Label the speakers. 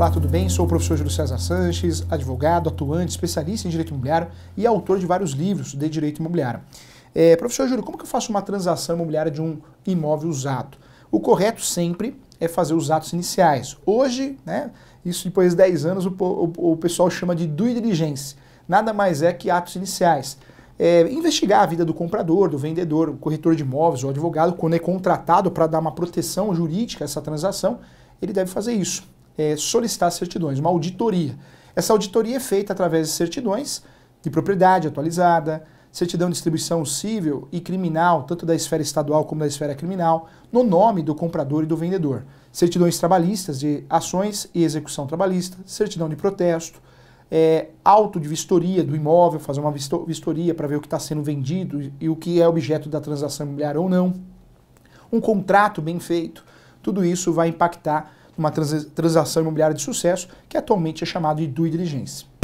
Speaker 1: Olá, tudo bem? Sou o professor Júlio César Sanches, advogado, atuante, especialista em direito imobiliário e autor de vários livros de direito imobiliário. É, professor Júlio, como que eu faço uma transação imobiliária de um imóvel usado? O correto sempre é fazer os atos iniciais. Hoje, né, isso depois de 10 anos, o, o, o pessoal chama de due diligence. Nada mais é que atos iniciais. É, investigar a vida do comprador, do vendedor, o corretor de imóveis, o advogado, quando é contratado para dar uma proteção jurídica a essa transação, ele deve fazer isso é, solicitar certidões, uma auditoria. Essa auditoria é feita através de certidões de propriedade atualizada, certidão de distribuição civil e criminal, tanto da esfera estadual como da esfera criminal, no nome do comprador e do vendedor. Certidões trabalhistas de ações e execução trabalhista, certidão de protesto, é, auto de vistoria do imóvel, fazer uma vistoria para ver o que está sendo vendido e o que é objeto da transação imobiliária ou não, um contrato bem feito, tudo isso vai impactar uma transação imobiliária de sucesso, que atualmente é chamado de due diligence.